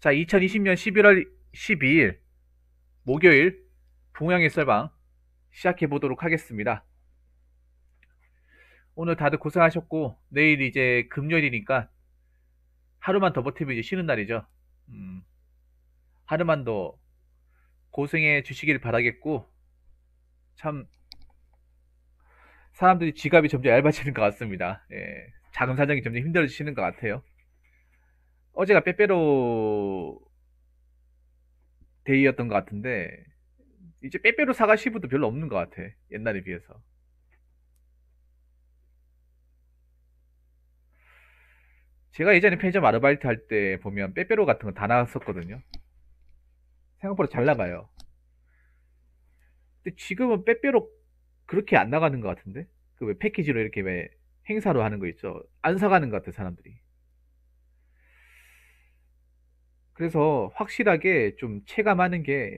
자, 2020년 11월 12일 목요일 동양의 설방 시작해 보도록 하겠습니다. 오늘 다들 고생하셨고 내일 이제 금요일이니까 하루만 더 버티면 이제 쉬는 날이죠. 음, 하루만 더 고생해 주시길 바라겠고 참 사람들이 지갑이 점점 얇아지는 것 같습니다. 예, 자금 사정이 점점 힘들어지시는 것 같아요. 어제가 빼빼로 데이였던 것 같은데 이제 빼빼로 사과 시부도 별로 없는 것 같아 옛날에 비해서 제가 예전에 편의점 아르바이트 할 때 보면 빼빼로 같은 거 다 나왔었거든요 생각보다 잘 나가요 근데 지금은 빼빼로 그렇게 안 나가는 것 같은데 그 왜 패키지로 이렇게 왜 행사로 하는 거 있죠 안 사가는 것 같아 사람들이 그래서 확실하게 좀 체감하는 게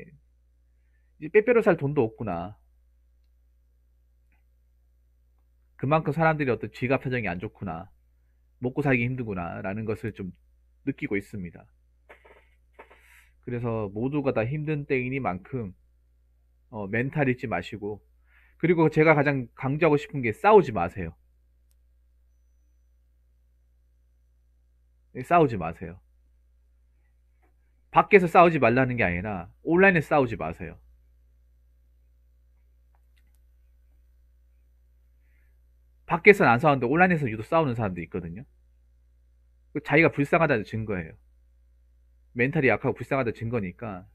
빼빼로 살 돈도 없구나. 그만큼 사람들이 어떤 지갑 사정이 안 좋구나. 먹고 살기 힘들구나. 라는 것을 좀 느끼고 있습니다. 그래서 모두가 다 힘든 때이니만큼 어, 멘탈 잃지 마시고 그리고 제가 가장 강조하고 싶은 게 싸우지 마세요. 예, 싸우지 마세요. 밖에서 싸우지 말라는 게 아니라 온라인에서 싸우지 마세요. 밖에서는 안 싸우는데 온라인에서 유독 싸우는 사람도 있거든요. 그 자기가 불쌍하다는 증거예요. 멘탈이 약하고 불쌍하다는 증거니까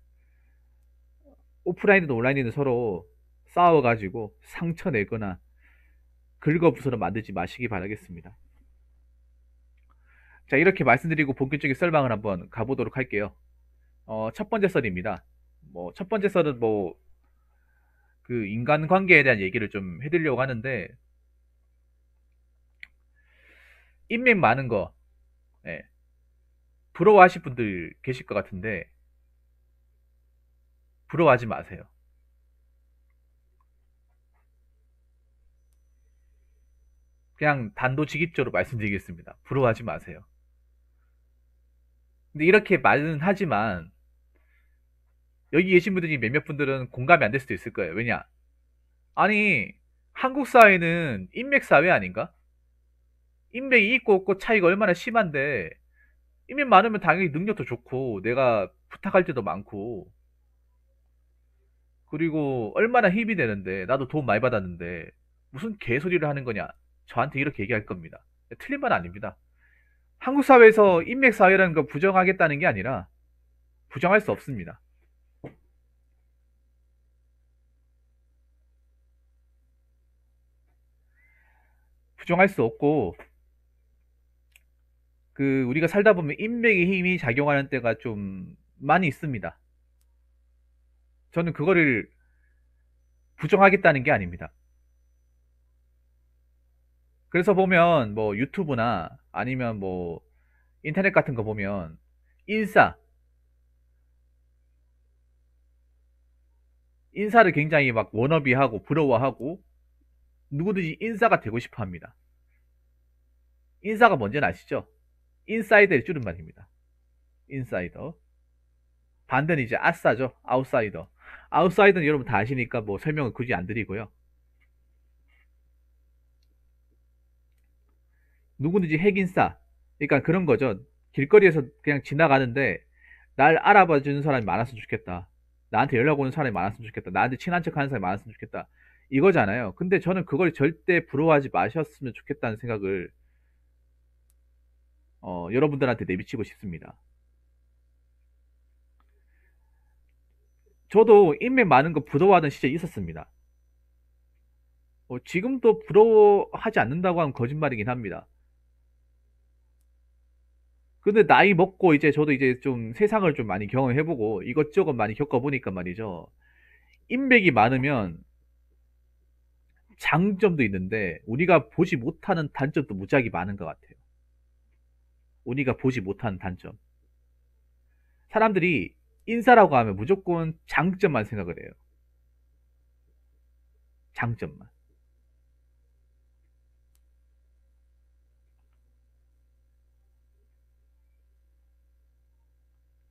오프라인이든 온라인이든 서로 싸워가지고 상처 내거나 긁어부서로 만들지 마시기 바라겠습니다. 자 이렇게 말씀드리고 본격적인 썰방을 한번 가보도록 할게요. 어, 첫 번째 썰입니다. 뭐, 첫 번째 썰은 뭐, 그 인간 관계에 대한 얘기를 좀 해드리려고 하는데, 인맥 많은 거, 예. 부러워하실 분들 계실 것 같은데, 부러워하지 마세요. 그냥 단도직입적으로 말씀드리겠습니다. 부러워하지 마세요. 근데 이렇게 말은 하지만 여기 계신 분들 이 몇몇 분들은 공감이 안 될 수도 있을 거예요. 왜냐? 아니, 한국 사회는 인맥 사회 아닌가? 인맥이 있고 없고 차이가 얼마나 심한데, 인맥 많으면 당연히 능력도 좋고, 내가 부탁할 때도 많고, 그리고 얼마나 힘이 되는데, 나도 도움 많이 받았는데, 무슨 개소리를 하는 거냐? 저한테 이렇게 얘기할 겁니다. 틀린 말 아닙니다. 한국 사회에서 인맥 사회라는 걸 부정하겠다는 게 아니라, 부정할 수 없습니다. 부정할 수 없고 그 우리가 살다 보면 인맥의 힘이 작용하는 때가 좀 많이 있습니다. 저는 그거를 부정하겠다는 게 아닙니다. 그래서 보면 뭐 유튜브나 아니면 뭐 인터넷 같은 거 보면 인사 인사를 굉장히 막 워너비하고 부러워하고 누구든지 인싸가 되고 싶어 합니다. 인싸가 뭔지는 아시죠? 인사이더의 줄임말입니다. 인사이더. 반대는 이제 아싸죠. 아웃사이더. 아웃사이더는 여러분 다 아시니까 뭐 설명은 굳이 안 드리고요. 누구든지 핵인싸. 그러니까 그런 거죠. 길거리에서 그냥 지나가는데 날 알아봐 주는 사람이 많았으면 좋겠다. 나한테 연락 오는 사람이 많았으면 좋겠다. 나한테 친한 척 하는 사람이 많았으면 좋겠다. 이거잖아요. 근데 저는 그걸 절대 부러워하지 마셨으면 좋겠다는 생각을 어, 여러분들한테 내비치고 싶습니다. 저도 인맥 많은 거 부러워하던 시절이 있었습니다. 어, 지금도 부러워하지 않는다고 하면 거짓말이긴 합니다. 근데 나이 먹고 이제 저도 이제 좀 세상을 좀 많이 경험해보고 이것저것 많이 겪어보니까 말이죠. 인맥이 많으면 장점도 있는데 우리가 보지 못하는 단점도 무지하게 많은 것 같아요. 우리가 보지 못하는 단점. 사람들이 인사라고 하면 무조건 장점만 생각을 해요. 장점만.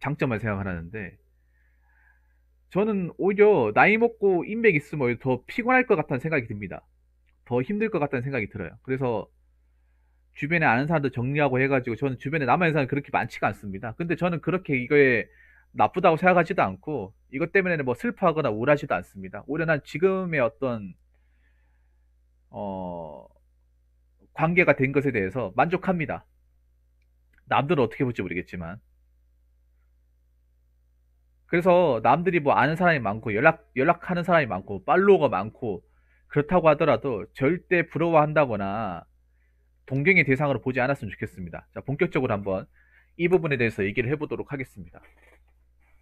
장점만 생각하는데 저는 오히려 나이 먹고 인맥 있으면 더 피곤할 것 같다는 생각이 듭니다. 더 힘들 것 같다는 생각이 들어요. 그래서 주변에 아는 사람들 정리하고 해가지고 저는 주변에 남아있는 사람 그렇게 많지가 않습니다. 근데 저는 그렇게 이거에 나쁘다고 생각하지도 않고 이것 때문에 뭐 슬퍼하거나 우울하지도 않습니다. 오히려 난 지금의 어떤 어 관계가 된 것에 대해서 만족합니다. 남들은 어떻게 볼지 모르겠지만 그래서 남들이 뭐 아는 사람이 많고 연락 연락하는 사람이 많고 팔로워가 많고 그렇다고 하더라도 절대 부러워한다거나 동경의 대상으로 보지 않았으면 좋겠습니다. 자, 본격적으로 한번 이 부분에 대해서 얘기를 해보도록 하겠습니다.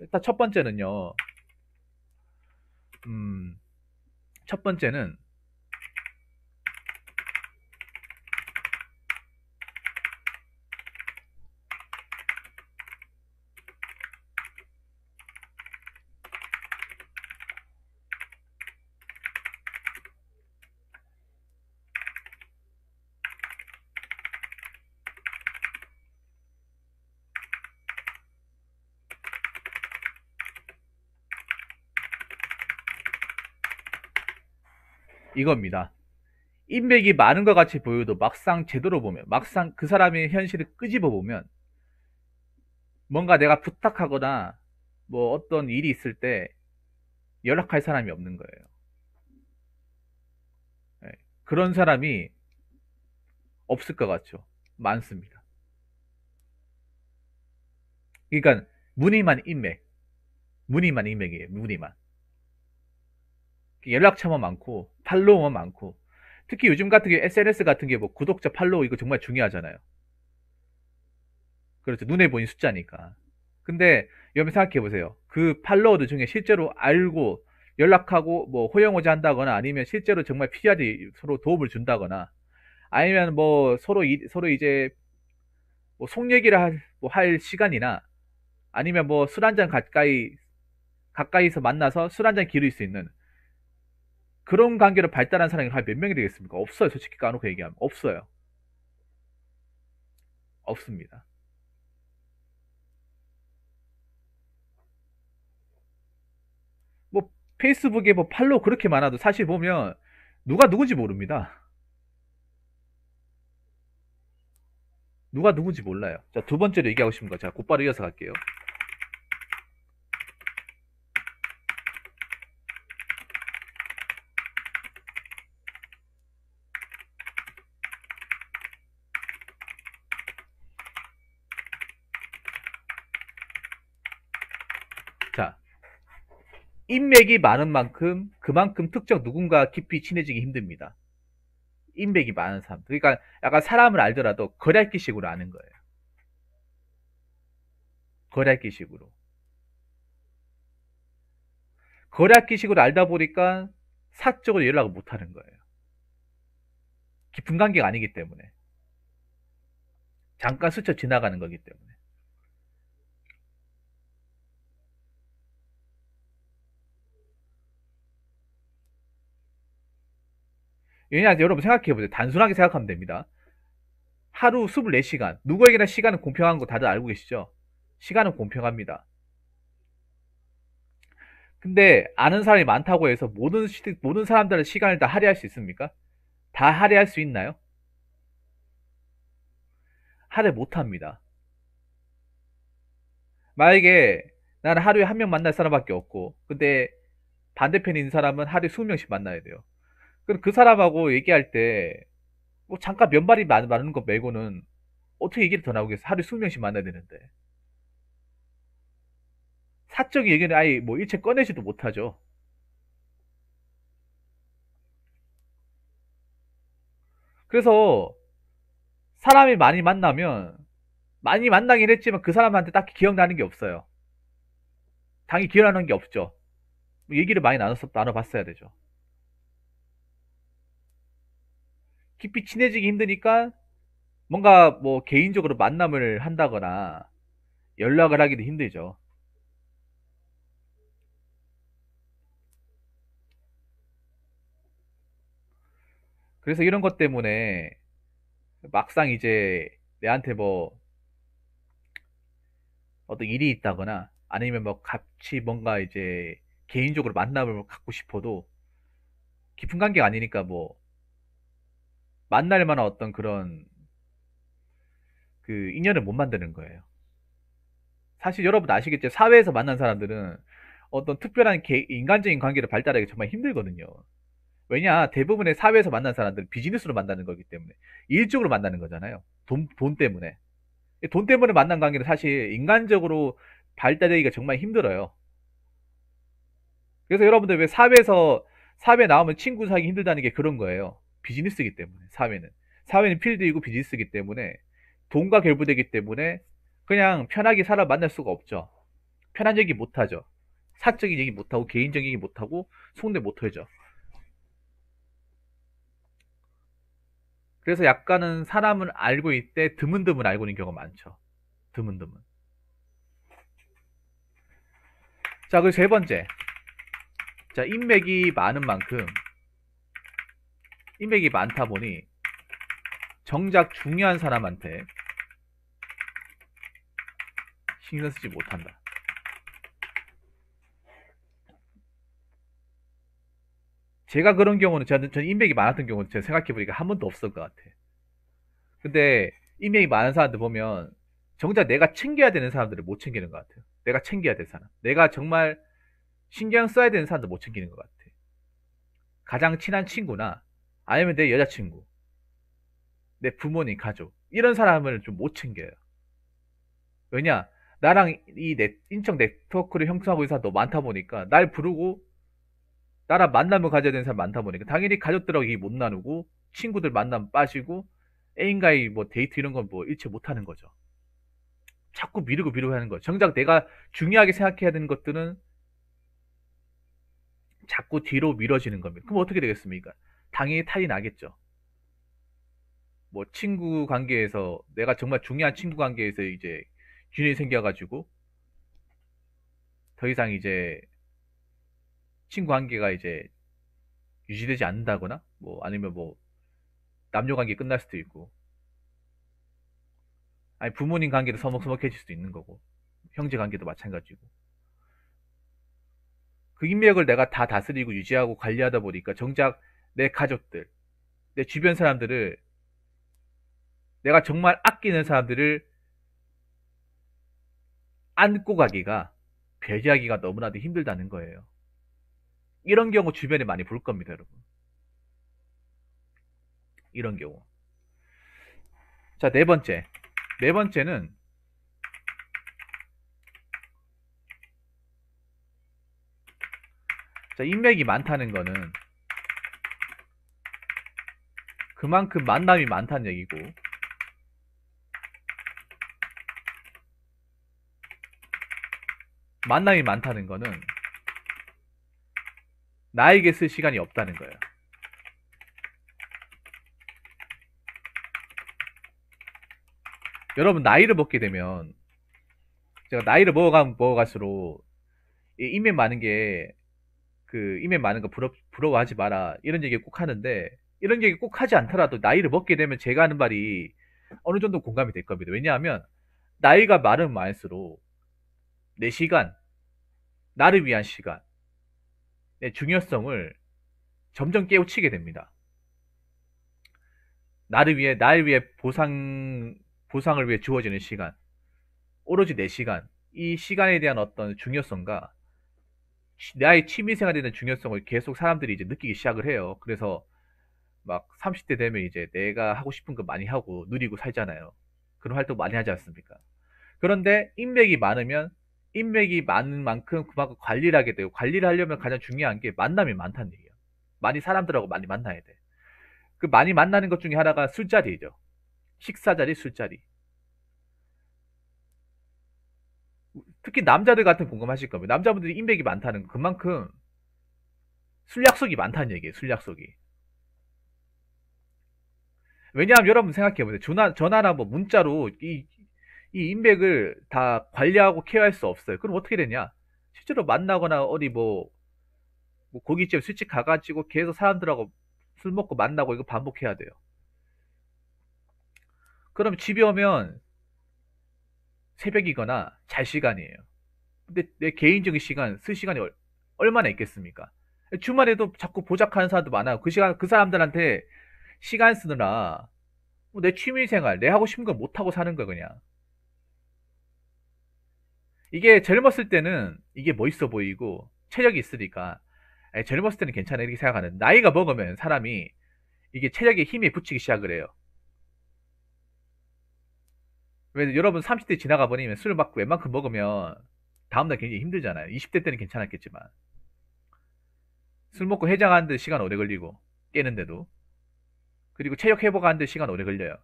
일단 첫 번째는요. 음, 첫 번째는 이겁니다. 인맥이 많은 것 같이 보여도 막상 제대로 보면, 막상 그 사람의 현실을 끄집어 보면, 뭔가 내가 부탁하거나 뭐 어떤 일이 있을 때 연락할 사람이 없는 거예요. 예, 그런 사람이 없을 것 같죠. 많습니다. 그러니까 무늬만 인맥, 무늬만 인맥이에요. 무늬만 연락처만 많고 팔로워 많고 특히 요즘 같은 게 SNS 같은 게 뭐 구독자 팔로우 이거 정말 중요하잖아요. 그렇죠. 눈에 보인 숫자니까. 근데 여러분 생각해 보세요. 그 팔로워들 중에 실제로 알고 연락하고 뭐 호영호지 한다거나 아니면 실제로 정말 필요하지 서로 도움을 준다거나 아니면 뭐 서로 이, 서로 이제 뭐 속 얘기를 할, 뭐할 시간이나 아니면 뭐 술 한 잔 가까이 가까이서 만나서 술 한 잔 기를 수 있는 그런 관계로 발달한 사람이 몇 명이 되겠습니까? 없어요. 솔직히 까놓고 얘기하면. 없어요. 없습니다. 뭐, 페이스북에 뭐 팔로우 그렇게 많아도 사실 보면 누가 누군지 모릅니다. 누가 누군지 몰라요. 자, 두 번째로 얘기하고 싶은 거 제가 곧바로 이어서 갈게요. 인맥이 많은 만큼 그만큼 특정 누군가 깊이 친해지기 힘듭니다. 인맥이 많은 사람. 그러니까 약간 사람을 알더라도 거래기식으로 아는 거예요. 거래기식으로. 거래기식으로 알다 보니까 사적으로 연락을 못 하는 거예요. 깊은 관계가 아니기 때문에. 잠깐 스쳐 지나가는 거기 때문에. 왜냐하면 여러분 생각해보세요. 단순하게 생각하면 됩니다. 하루 24시간. 누구에게나 시간은 공평한 거 다들 알고 계시죠? 시간은 공평합니다. 근데 아는 사람이 많다고 해서 모든, 시, 모든 사람들의 시간을 다 할애할 수 있습니까? 다 할애할 수 있나요? 할애 못합니다. 만약에 나는 하루에 한 명 만날 사람밖에 없고 근데 반대편에 있는 사람은 하루에 20명씩 만나야 돼요. 그럼 그 사람하고 얘기할 때, 뭐 잠깐 면발이 많은 것 말고는 어떻게 얘기를 더 나오겠어? 하루에 수명씩 만나야 되는데. 사적인 얘기는 아예 뭐 일체 꺼내지도 못하죠. 그래서 사람이 많이 만나면 많이 만나긴 했지만 그 사람한테 딱히 기억나는 게 없어요. 당연히 기억나는 게 없죠. 얘기를 많이 나눠서 나눠봤어야 되죠. 깊이 친해지기 힘드니까 뭔가 뭐 개인적으로 만남을 한다거나 연락을 하기도 힘들죠. 그래서 이런 것 때문에 막상 이제 내한테 뭐 어떤 일이 있다거나 아니면 뭐 같이 뭔가 이제 개인적으로 만남을 갖고 싶어도 깊은 관계가 아니니까 뭐 만날 만한 어떤 그런 그 인연을 못 만드는 거예요. 사실 여러분 아시겠죠 사회에서 만난 사람들은 어떤 특별한 개, 인간적인 관계를 발달하기 정말 힘들거든요. 왜냐 대부분의 사회에서 만난 사람들은 비즈니스로 만나는 거기 때문에 일적으로 만나는 거잖아요. 돈, 돈 때문에 돈 때문에 만난 관계는 사실 인간적으로 발달하기가 정말 힘들어요. 그래서 여러분들 왜 사회에서 사회 나오면 친구 사기 힘들다는 게 그런 거예요. 비즈니스이기 때문에 사회는 사회는 필드이고 비즈니스이기 때문에 돈과 결부되기 때문에 그냥 편하게 사람 만날 수가 없죠. 편한 얘기 못하죠. 사적인 얘기 못하고 개인적인 얘기 못하고 속내 못하죠. 그래서 약간은 사람을 알고 있대 드문드문 알고 있는 경우가 많죠. 드문드문. 자, 그리고 세 번째. 자, 인맥이 많은 만큼 피맥이 많다 보니 정작 중요한 사람한테 신경 쓰지 못한다. 제가 그런 경우는 저는 전 인맥이 많았던 경우는 제가 생각해보니까 한 번도 없을 것 같아. 근데 인맥이 많은 사람들 보면 정작 내가 챙겨야 되는 사람들을 못 챙기는 것 같아요. 내가 챙겨야 될 사람, 내가 정말 신경 써야 되는 사람들 못 챙기는 것 같아. 가장 친한 친구나 아니면 내 여자친구, 내 부모님, 가족 이런 사람을 좀 못 챙겨요. 왜냐 나랑 이 넷, 네, 인적 네트워크를 형성하고 있는 사람도 많다 보니까 날 부르고 나랑 만남을 가져야 되는 사람 많다 보니까 당연히 가족들하고 이못 나누고 친구들 만남 빠지고 애인과의 뭐 데이트 이런 건 뭐 일체 못 하는 거죠. 자꾸 미루고 미루고 하는 거예 정작 내가 중요하게 생각해야 되는 것들은 자꾸 뒤로 미뤄지는 겁니다. 그럼 어떻게 되겠습니까? 당연히 탈이 나겠죠. 뭐 친구 관계에서 내가 정말 중요한 친구 관계에서 이제 균열이 생겨가지고 더 이상 이제 친구 관계가 이제 유지되지 않는다거나 뭐 아니면 뭐 남녀 관계 끝날 수도 있고 아니 부모님 관계도 서먹서먹해질 수도 있는 거고 형제 관계도 마찬가지고 그 인맥을 내가 다 다스리고 유지하고 관리하다 보니까 정작 내 가족들, 내 주변 사람들을 내가 정말 아끼는 사람들을 안고 가기가 배제하기가 너무나도 힘들다는 거예요. 이런 경우 주변에 많이 볼 겁니다, 여러분. 이런 경우. 자, 네 번째. 네 번째는 자, 인맥이 많다는 거는 그만큼 만남이 많다는 얘기고 만남이 많다는 거는 나에게 쓸 시간이 없다는 거예요. 여러분 나이를 먹게 되면 제가 나이를 먹어가면 먹어갈수록 인맥 많은 게그 인맥 많은 거 부러, 부러워하지 마라 이런 얘기 꼭 하는데 이런 얘기 꼭 하지 않더라도 나이를 먹게 되면 제가 하는 말이 어느 정도 공감이 될 겁니다. 왜냐하면 나이가 많은 많을수록 내 시간, 나를 위한 시간, 내 중요성을 점점 깨우치게 됩니다. 나를 위해, 나를 위해 보상, 보상을 위해 주어지는 시간, 오로지 내 시간, 이 시간에 대한 어떤 중요성과 나의 취미생활에 대한 중요성을 계속 사람들이 이제 느끼기 시작을 해요. 그래서 막 30대 되면 이제 내가 하고 싶은 거 많이 하고 누리고 살잖아요. 그런 활동 많이 하지 않습니까? 그런데 인맥이 많으면 인맥이 많은 만큼 그만큼 관리를 하게 되고 관리를 하려면 가장 중요한 게 만남이 많다는 얘기예요. 많이 사람들하고 많이 만나야 돼. 그 많이 만나는 것 중에 하나가 술자리죠. 식사자리, 술자리. 특히 남자들 같은 공감하실 겁니다. 남자분들이 인맥이 많다는 그만큼 술 약속이 많다는 얘기예요. 술 약속이. 왜냐하면 여러분 생각해보세요. 전화, 전화나 뭐 문자로 이, 이 인맥을 다 관리하고 케어할 수 없어요. 그럼 어떻게 되냐? 실제로 만나거나 어디 뭐, 뭐 고깃집 술집 가가지고 계속 사람들하고 술 먹고 만나고 이거 반복해야 돼요. 그럼 집에 오면 새벽이거나 잘 시간이에요. 근데 내 개인적인 시간, 쓸 시간이 얼마나 있겠습니까? 주말에도 자꾸 보작하는 사람도 많아요. 그 시간, 그 사람들한테 시간 쓰느라 뭐 내 취미생활, 내 하고 싶은 거 못하고 사는 거 그냥. 이게 젊었을 때는 이게 멋있어 뭐 보이고 체력이 있으니까 아니, 젊었을 때는 괜찮아 이렇게 생각하는 나이가 먹으면 사람이 이게 체력에 힘이 붙이기 시작을 해요. 왜 여러분 30대 지나가 버리면 술 먹고 웬만큼 먹으면 다음날 굉장히 힘들잖아요. 20대 때는 괜찮았겠지만 술 먹고 해장하는데 시간 오래 걸리고 깨는데도 그리고 체력 회복하는데 시간 오래 걸려요.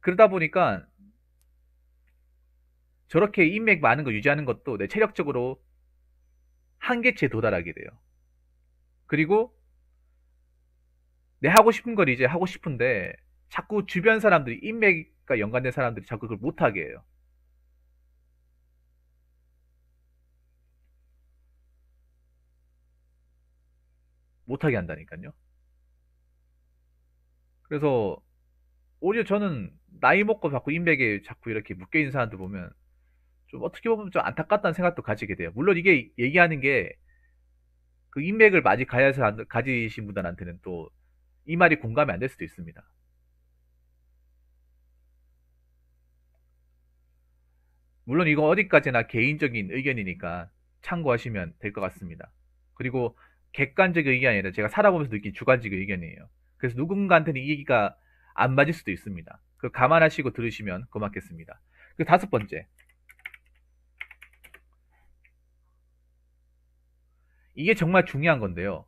그러다 보니까 저렇게 인맥 많은 거 유지하는 것도 내 체력적으로 한계치에 도달하게 돼요. 그리고 내 하고 싶은 걸 이제 하고 싶은데 자꾸 주변 사람들이 인맥과 연관된 사람들이 자꾸 그걸 못하게 해요. 못하게 한다니까요. 그래서 오히려 저는 나이 먹고 자꾸 인맥에 자꾸 이렇게 묶여 있는 사람들 보면 좀 어떻게 보면 좀 안타깝다는 생각도 가지게 돼요. 물론 이게 얘기하는 게 그 인맥을 많이 가야서 가지신 분들한테는 또 이 말이 공감이 안 될 수도 있습니다. 물론 이거 어디까지나 개인적인 의견이니까 참고하시면 될 것 같습니다. 그리고 객관적 의견이 아니라 제가 살아보면서 느낀 주관적 의견이에요. 그래서 누군가한테는 이 얘기가 안 맞을 수도 있습니다. 그 감안하시고 들으시면 고맙겠습니다. 그 다섯 번째. 이게 정말 중요한 건데요.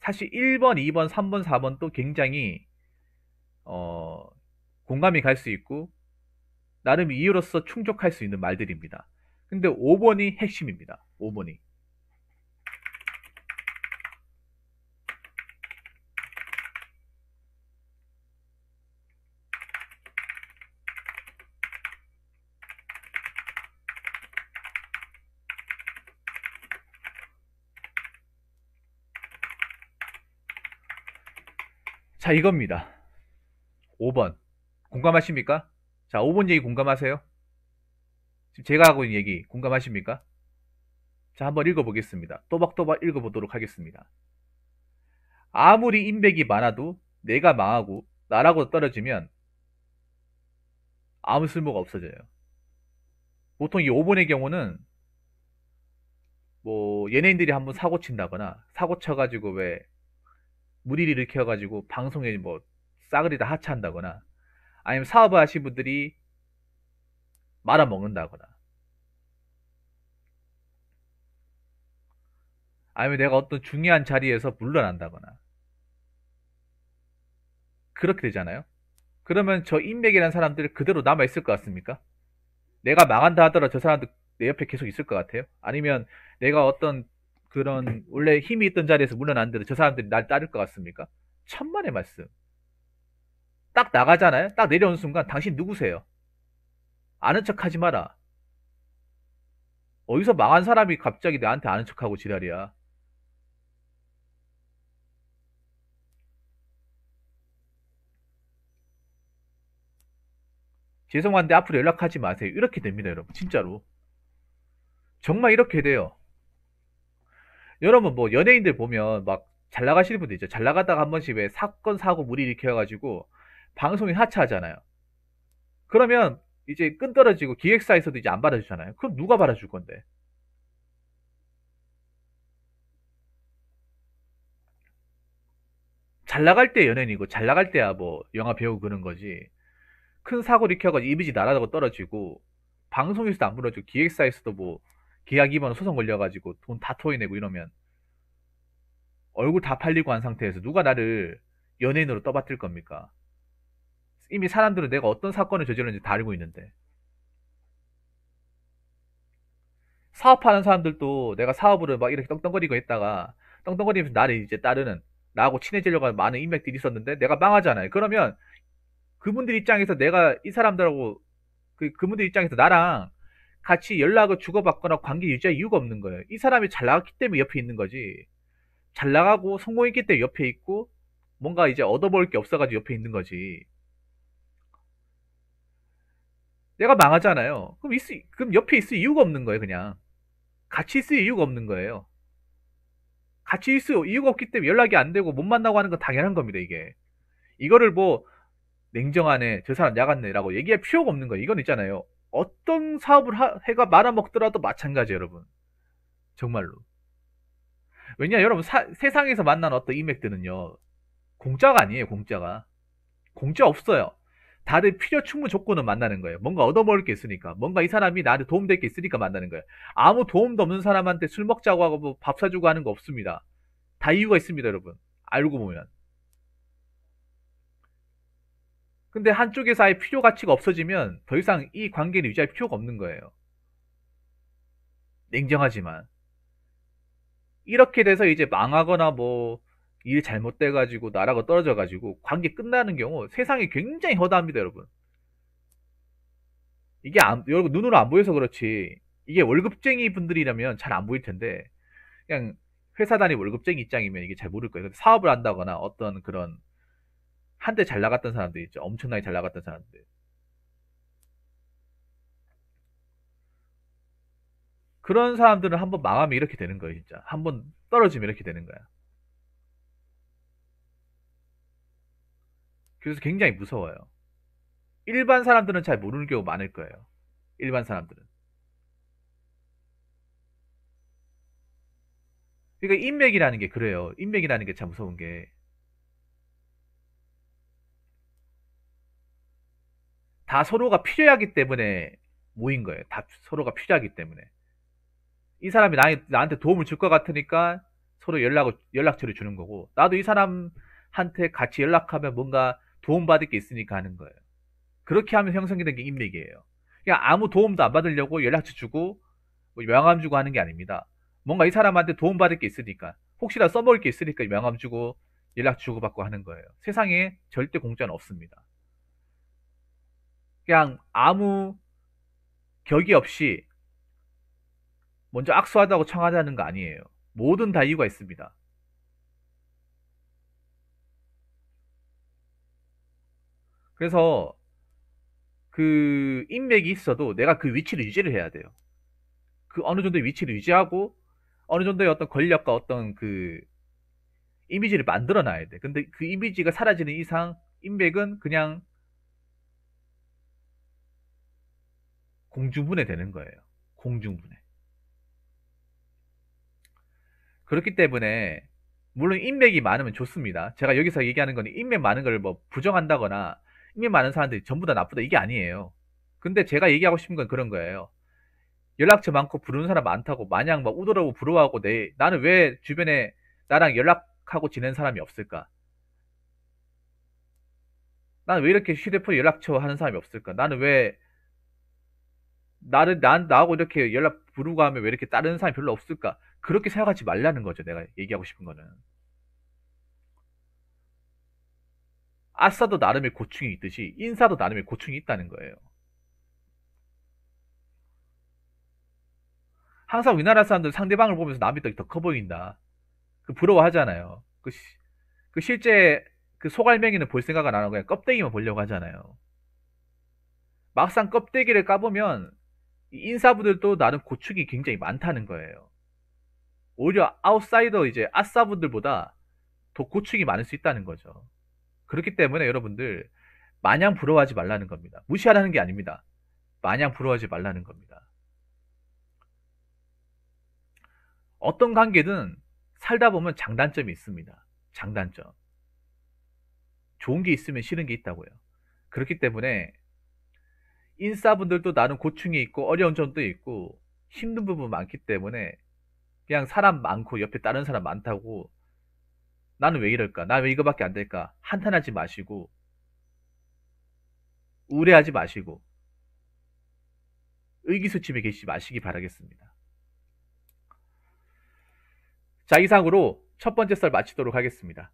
사실 1번, 2번, 3번, 4번 또 굉장히 어, 공감이 갈 수 있고 나름 이유로서 충족할 수 있는 말들입니다. 근데 5번이 핵심입니다. 5번이. 자, 이겁니다. 5번. 공감하십니까? 자, 5번 얘기 공감하세요? 지금 제가 하고 있는 얘기 공감하십니까? 자, 한번 읽어보겠습니다. 또박또박 읽어보도록 하겠습니다. 아무리 인맥이 많아도 내가 망하고 나라고 떨어지면 아무 쓸모가 없어져요. 보통 이 5번의 경우는 뭐 연예인들이 한번 사고 친다거나 사고 쳐가지고 왜 무리를 일으켜가지고 방송에 뭐 싸그리 다 하차한다거나 아니면 사업을 하신 분들이 말아먹는다거나 아니면 내가 어떤 중요한 자리에서 물러난다거나 그렇게 되잖아요. 그러면 저 인맥이라는 사람들 그대로 남아있을 것 같습니까? 내가 망한다 하더라도 저 사람들 내 옆에 계속 있을 것 같아요? 아니면 내가 어떤 그런 원래 힘이 있던 자리에서 물러났는데도 저 사람들이 날 따를 것 같습니까? 천만의 말씀. 딱 나가잖아요. 딱 내려오는 순간 당신 누구세요? 아는 척하지 마라. 어디서 망한 사람이 갑자기 나한테 아는 척하고 지랄이야. 죄송한데 앞으로 연락하지 마세요. 이렇게 됩니다, 여러분. 진짜로. 정말 이렇게 돼요. 여러분 뭐 연예인들 보면 막 잘 나가시는 분들 있죠. 잘 나가다가 한 번씩 왜 사건 사고 물이 일으켜가지고 방송이 하차하잖아요. 그러면 이제 끈 떨어지고 기획사에서도 이제 안 받아주잖아요. 그럼 누가 받아줄 건데? 잘 나갈 때 연예인이고 잘 나갈 때야 뭐 영화 배우 그런 거지. 큰 사고 를으켜가지고 이미지 날아가고 떨어지고 방송에서도 안 불러주고 기획사에서도 뭐 계약 위반 소송 걸려가지고 돈 다 토해내고 이러면 얼굴 다 팔리고 한 상태에서 누가 나를 연예인으로 떠받들 겁니까? 이미 사람들은 내가 어떤 사건을 저질렀는지 다 알고 있는데. 사업하는 사람들도 내가 사업으로막 이렇게 떵떵거리고 했다가 떵떵거리면서 나를 이제 따르는 나하고 친해지려고 하는 많은 인맥들이 있었는데 내가 망하잖아요. 그러면 그분들 입장에서 내가 이 사람들하고 그 그분들 입장에서 나랑 같이 연락을 주고받거나 관계 유지할 이유가 없는 거예요. 이 사람이 잘 나갔기 때문에 옆에 있는 거지. 잘 나가고 성공했기 때문에 옆에 있고 뭔가 이제 얻어볼게 없어가지고 옆에 있는 거지. 내가 망하잖아요. 그럼 있 그럼 옆에 있을 이유가 없는 거예요, 그냥. 같이 있을 이유가 없는 거예요. 같이 있을 이유가 없기 때문에 연락이 안 되고 못 만나고 하는 건 당연한 겁니다, 이게. 이거를 뭐, 냉정하네, 저 사람 야갔네라고 얘기할 필요가 없는 거예요. 이건 있잖아요. 어떤 사업을 하, 해가 말아먹더라도 마찬가지 여러분. 정말로. 왜냐, 여러분, 사, 세상에서 만난 어떤 이맥들은요 공짜가 아니에요, 공짜가. 공짜 없어요. 다들 필요 충분 조건은 만나는 거예요. 뭔가 얻어먹을 게 있으니까. 뭔가 이 사람이 나한테 도움될 게 있으니까 만나는 거예요. 아무 도움도 없는 사람한테 술 먹자고 하고 뭐 밥 사주고 하는 거 없습니다. 다 이유가 있습니다, 여러분. 알고 보면. 근데 한쪽에서 아 필요 가치가 없어지면 더 이상 이 관계를 유지할 필요가 없는 거예요. 냉정하지만. 이렇게 돼서 이제 망하거나 뭐, 일 잘못돼가지고, 나라가 떨어져가지고, 관계 끝나는 경우 세상이 굉장히 허다합니다, 여러분. 이게 안, 여러분, 눈으로 안 보여서 그렇지. 이게 월급쟁이 분들이라면 잘 안 보일 텐데, 그냥 회사 단위 월급쟁이 입장이면 이게 잘 모를 거예요. 사업을 한다거나 어떤 그런 한때 잘 나갔던 사람들 있죠. 엄청나게 잘 나갔던 사람들. 그런 사람들은 한번 망하면 이렇게 되는 거예요, 진짜. 한번 떨어지면 이렇게 되는 거야. 그래서 굉장히 무서워요. 일반 사람들은 잘 모르는 경우 많을 거예요. 일반 사람들은. 그러니까 인맥이라는 게 그래요. 인맥이라는 게 참 무서운 게다 서로가 필요하기 때문에 모인 거예요. 다 서로가 필요하기 때문에. 이 사람이 나, 나한테 도움을 줄 것 같으니까 서로 연락을, 연락처를 주는 거고, 나도 이 사람한테 같이 연락하면 뭔가 도움받을 게 있으니까 하는 거예요. 그렇게 하면 형성되는 게 인맥이에요. 그냥 아무 도움도 안 받으려고 연락처 주고, 뭐 명함 주고 하는 게 아닙니다. 뭔가 이 사람한테 도움받을 게 있으니까, 혹시나 써먹을 게 있으니까 명함 주고, 연락 주고받고 하는 거예요. 세상에 절대 공짜는 없습니다. 그냥 아무 격이 없이 먼저 악수하다고 청하자는 거 아니에요. 모든 다 이유가 있습니다. 그래서 그 인맥이 있어도 내가 그 위치를 유지를 해야 돼요. 그 어느 정도 위치를 유지하고 어느 정도의 어떤 권력과 어떤 그 이미지를 만들어 놔야 돼. 근데 그 이미지가 사라지는 이상 인맥은 그냥 공중분해 되는 거예요. 공중분해. 그렇기 때문에 물론 인맥이 많으면 좋습니다. 제가 여기서 얘기하는 건 인맥 많은 걸 뭐 부정한다거나 인맥 많은 사람들이 전부 다 나쁘다 이게 아니에요. 근데 제가 얘기하고 싶은 건 그런 거예요. 연락처 많고 부르는 사람 많다고 마냥 막 우도라고 부러워하고 내 나는 왜 주변에 나랑 연락하고 지낸 사람이 없을까? 나는 왜 이렇게 휴대폰 연락처 하는 사람이 없을까? 나는 왜 나를 난 나하고 이렇게 연락 부르고 하면 왜 이렇게 다른 사람이 별로 없을까? 그렇게 생각하지 말라는 거죠. 내가 얘기하고 싶은 거는. 아싸도 나름의 고충이 있듯이 인사도 나름의 고충이 있다는 거예요. 항상 우리나라 사람들 상대방을 보면서 남이 더 커 보인다. 그 부러워하잖아요. 그, 시, 그 실제 그 소갈맹이는 볼 생각은 안 하고 그냥 껍데기만 보려고 하잖아요. 막상 껍데기를 까보면 인사부들도 나름 고충이 굉장히 많다는 거예요. 오히려 아웃사이더 이제 아싸분들보다 더 고충이 많을 수 있다는 거죠. 그렇기 때문에 여러분들 마냥 부러워하지 말라는 겁니다. 무시하라는 게 아닙니다. 마냥 부러워하지 말라는 겁니다. 어떤 관계든 살다 보면 장단점이 있습니다. 장단점. 좋은 게 있으면 싫은 게 있다고요. 그렇기 때문에 인싸분들도 나는 고충이 있고 어려운 점도 있고 힘든 부분 많기 때문에 그냥 사람 많고 옆에 다른 사람 많다고 나는 왜 이럴까? 나 왜 이거밖에 안 될까? 한탄하지 마시고 우울해하지 마시고 의기소침해 계시지 마시기 바라겠습니다. 자 이상으로 첫 번째 썰 마치도록 하겠습니다.